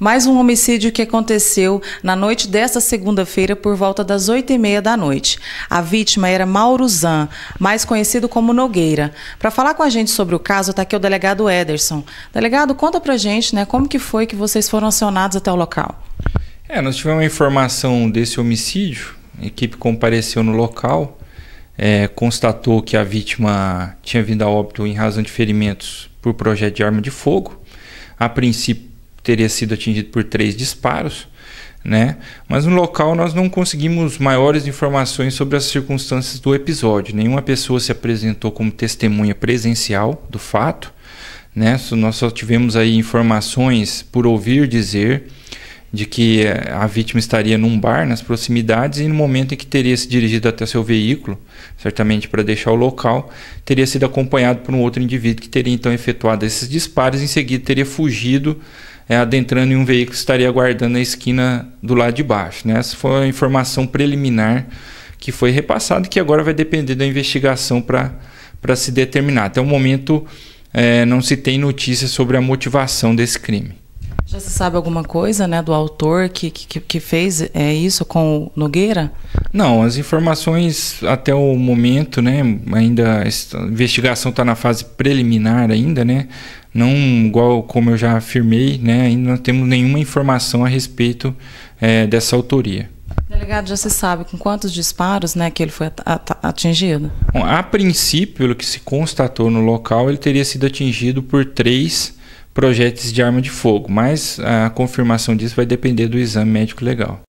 Mais um homicídio que aconteceu na noite desta segunda-feira por volta das oito e meia da noite. A vítima era Mauro Zan, mais conhecido como Nogueira. Para falar com a gente sobre o caso, está aqui o delegado Ederson. Delegado, conta a gente, né, como que foi que vocês foram acionados até o local? É, nós tivemos uma informação desse homicídio, a equipe compareceu no local, é, constatou que a vítima tinha vindo a óbito em razão de ferimentos por projeto de arma de fogo. A princípio teria sido atingido por três disparos, né? Mas no local nós não conseguimos maiores informações sobre as circunstâncias do episódio. Nenhuma pessoa se apresentou como testemunha presencial do fato, né? Nós só tivemos aí informações por ouvir dizer de que eh, a vítima estaria num bar nas proximidades e no momento em que teria se dirigido até seu veículo, certamente para deixar o local, teria sido acompanhado por um outro indivíduo que teria então efetuado esses disparos e em seguida teria fugido é, adentrando em um veículo estaria guardando a esquina do lado de baixo. Né? Essa foi a informação preliminar que foi repassada que agora vai depender da investigação para se determinar. Até o momento é, não se tem notícias sobre a motivação desse crime. Já se sabe alguma coisa, né, do autor que, que, que fez é, isso com o Nogueira? Não, as informações até o momento, né, ainda a investigação está na fase preliminar ainda, né, não igual como eu já afirmei, né, ainda não temos nenhuma informação a respeito é, dessa autoria. Delegado, já se sabe com quantos disparos né, que ele foi atingido? Bom, a princípio, pelo que se constatou no local, ele teria sido atingido por três projéteis de arma de fogo, mas a confirmação disso vai depender do exame médico legal.